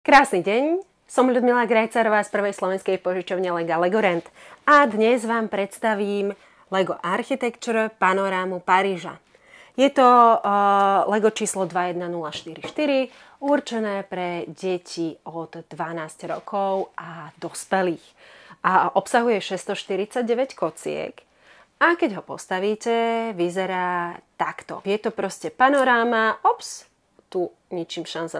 Krásny deň, som Ľudmila Grajcarová z prvej slovenskej požičovne Lega Legorent a dnes vám predstavím Lego Architecture panorámu Paríža. Je to uh, Lego číslo 21044, určené pre deti od 12 rokov a dospelých. A obsahuje 649 kociek, a keď ho postavíte, vyzerá takto. Je to proste panoráma, ops, tu ničím champs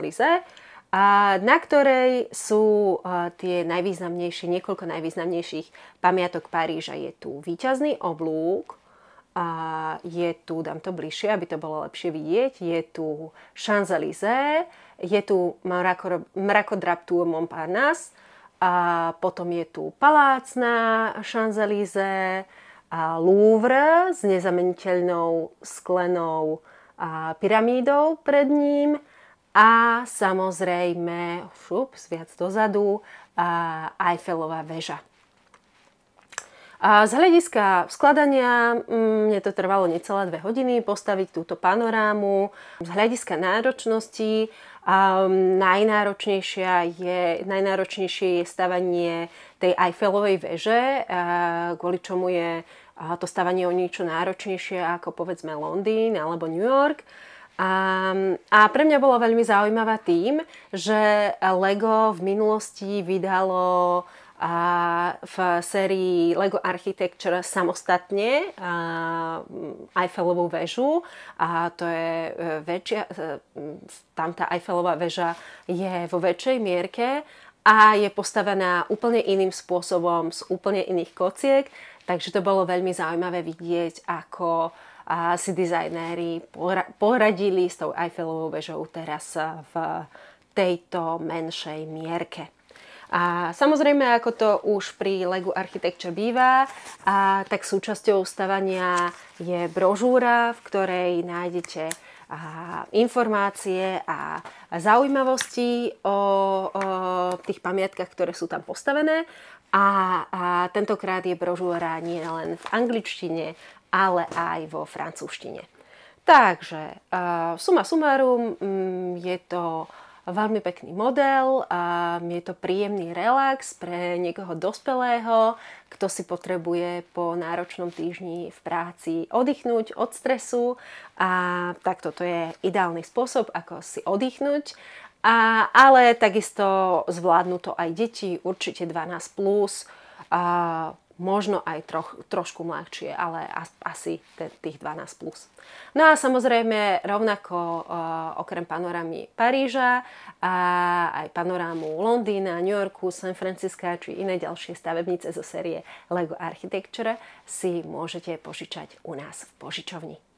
a na ktorej sú tie najvýznamnejšie, niekoľko najvýznamnejších pamiatok Paríža. Je tu výťazný oblúk, a je tu, dám to bližšie, aby to bolo lepšie vidieť, je tu Champs-Élysées, je tu mrakodrap Tour Montparnasse, a potom je tu palác na Champs-Élysées, a Louvre s nezameniteľnou sklenou a pyramídou pred ním a samozrejme, šup, viac dozadu, Eiffelová väža. A z hľadiska skladania mm, mne to trvalo necelé dve hodiny postaviť túto panorámu. Z hľadiska náročnosti um, najnáročnejšia je, najnáročnejšie je stavanie tej Eiffelovej veže, uh, kvôli čomu je uh, to stavanie o niečo náročnejšie ako povedzme Londýn alebo New York. Uh, a, a pre mňa bola veľmi zaujímavá tým, že Lego v minulosti vydalo a v sérii Lego Architecture samostatne a Eiffelovú väžu a to je e, väčšia, e, tam tá Eiffelová väža je vo väčšej mierke a je postavená úplne iným spôsobom z úplne iných kociek, takže to bolo veľmi zaujímavé vidieť, ako a si dizajnéri poradili s tou Eiffelovou vežou teraz eh, v tejto menšej mierke. A samozrejme, ako to už pri Lego Architecture býva, a tak súčasťou stavania je brožúra, v ktorej nájdete a eh, informácie a zaujímavosti o, o tých pamiatkach, ktoré sú tam postavené. A, a tentokrát je brožúra nie len v angličtine, ale aj vo francúzštine. Takže uh, suma sumarum um, mm, je to veľmi pekný model, um, je to príjemný relax pre niekoho dospelého, kto si potrebuje po náročnom týždni v práci oddychnúť od stresu a tak toto je ideálny spôsob, ako si oddychnúť a, ale takisto zvládnu to aj deti, určite 12+, plus, a, možno aj troch, trošku mladšie, ale as, asi te, tých 12+. Plus. No a samozrejme rovnako a, e, okrem panorámy Paríža a aj panorámu Londýna, New Yorku, San Francisca či iné ďalšie stavebnice zo série Lego Architecture si môžete požičať u nás v požičovni.